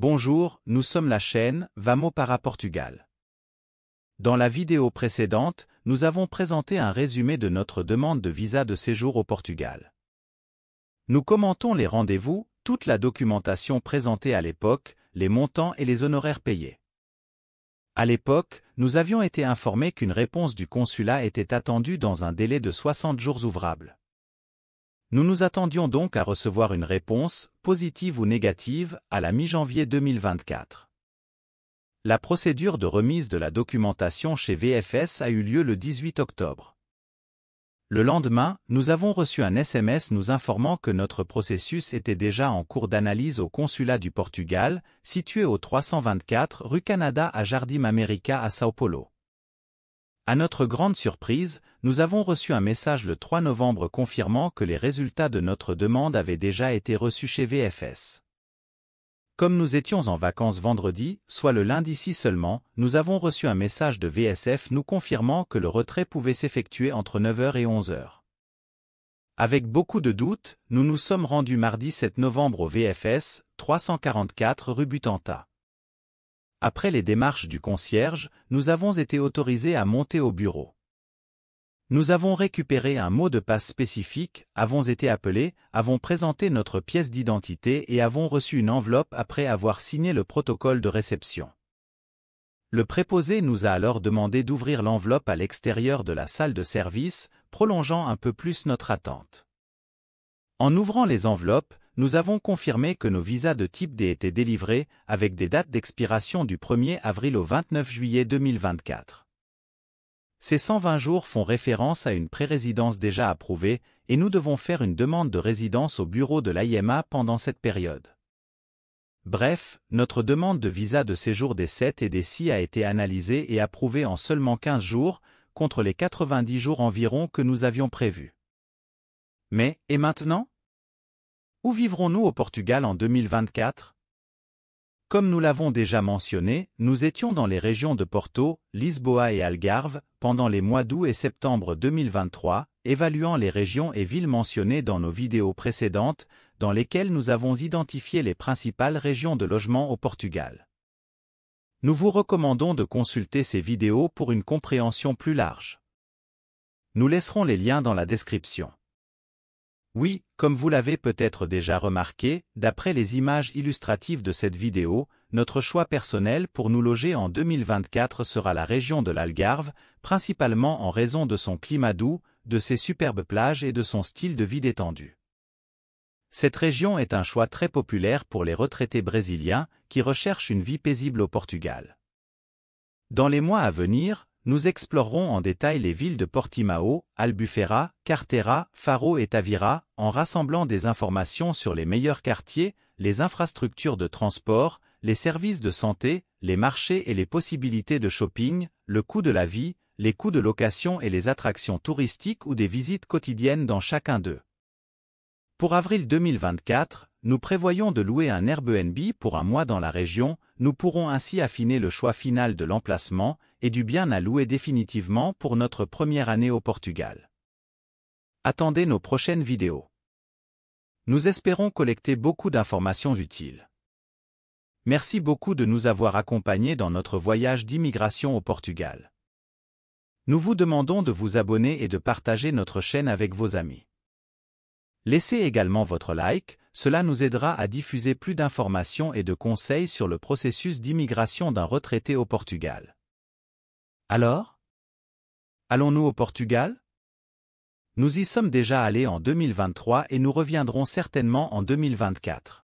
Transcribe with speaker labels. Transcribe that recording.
Speaker 1: Bonjour, nous sommes la chaîne Vamo para Portugal. Dans la vidéo précédente, nous avons présenté un résumé de notre demande de visa de séjour au Portugal. Nous commentons les rendez-vous, toute la documentation présentée à l'époque, les montants et les honoraires payés. À l'époque, nous avions été informés qu'une réponse du consulat était attendue dans un délai de 60 jours ouvrables. Nous nous attendions donc à recevoir une réponse, positive ou négative, à la mi-janvier 2024. La procédure de remise de la documentation chez VFS a eu lieu le 18 octobre. Le lendemain, nous avons reçu un SMS nous informant que notre processus était déjà en cours d'analyse au consulat du Portugal, situé au 324 rue Canada à Jardim América à São Paulo. À notre grande surprise, nous avons reçu un message le 3 novembre confirmant que les résultats de notre demande avaient déjà été reçus chez VFS. Comme nous étions en vacances vendredi, soit le lundi si seulement, nous avons reçu un message de VSF nous confirmant que le retrait pouvait s'effectuer entre 9h et 11h. Avec beaucoup de doutes, nous nous sommes rendus mardi 7 novembre au VFS, 344 rue Butanta. Après les démarches du concierge, nous avons été autorisés à monter au bureau. Nous avons récupéré un mot de passe spécifique, avons été appelés, avons présenté notre pièce d'identité et avons reçu une enveloppe après avoir signé le protocole de réception. Le préposé nous a alors demandé d'ouvrir l'enveloppe à l'extérieur de la salle de service, prolongeant un peu plus notre attente. En ouvrant les enveloppes, nous avons confirmé que nos visas de type D étaient délivrés avec des dates d'expiration du 1er avril au 29 juillet 2024. Ces 120 jours font référence à une pré-résidence déjà approuvée et nous devons faire une demande de résidence au bureau de l'IMA pendant cette période. Bref, notre demande de visa de séjour des 7 et des 6 a été analysée et approuvée en seulement 15 jours, contre les 90 jours environ que nous avions prévus. Mais, et maintenant où vivrons-nous au Portugal en 2024 Comme nous l'avons déjà mentionné, nous étions dans les régions de Porto, Lisboa et Algarve pendant les mois d'août et septembre 2023, évaluant les régions et villes mentionnées dans nos vidéos précédentes, dans lesquelles nous avons identifié les principales régions de logement au Portugal. Nous vous recommandons de consulter ces vidéos pour une compréhension plus large. Nous laisserons les liens dans la description. Oui, comme vous l'avez peut-être déjà remarqué, d'après les images illustratives de cette vidéo, notre choix personnel pour nous loger en 2024 sera la région de l'Algarve, principalement en raison de son climat doux, de ses superbes plages et de son style de vie détendu. Cette région est un choix très populaire pour les retraités brésiliens qui recherchent une vie paisible au Portugal. Dans les mois à venir, nous explorerons en détail les villes de Portimao, Albufera, Cartera, Faro et Tavira, en rassemblant des informations sur les meilleurs quartiers, les infrastructures de transport, les services de santé, les marchés et les possibilités de shopping, le coût de la vie, les coûts de location et les attractions touristiques ou des visites quotidiennes dans chacun d'eux. Pour avril 2024, nous prévoyons de louer un Airbnb pour un mois dans la région, nous pourrons ainsi affiner le choix final de l'emplacement et du bien à louer définitivement pour notre première année au Portugal. Attendez nos prochaines vidéos. Nous espérons collecter beaucoup d'informations utiles. Merci beaucoup de nous avoir accompagnés dans notre voyage d'immigration au Portugal. Nous vous demandons de vous abonner et de partager notre chaîne avec vos amis. Laissez également votre like, cela nous aidera à diffuser plus d'informations et de conseils sur le processus d'immigration d'un retraité au Portugal. Alors Allons-nous au Portugal Nous y sommes déjà allés en 2023 et nous reviendrons certainement en 2024.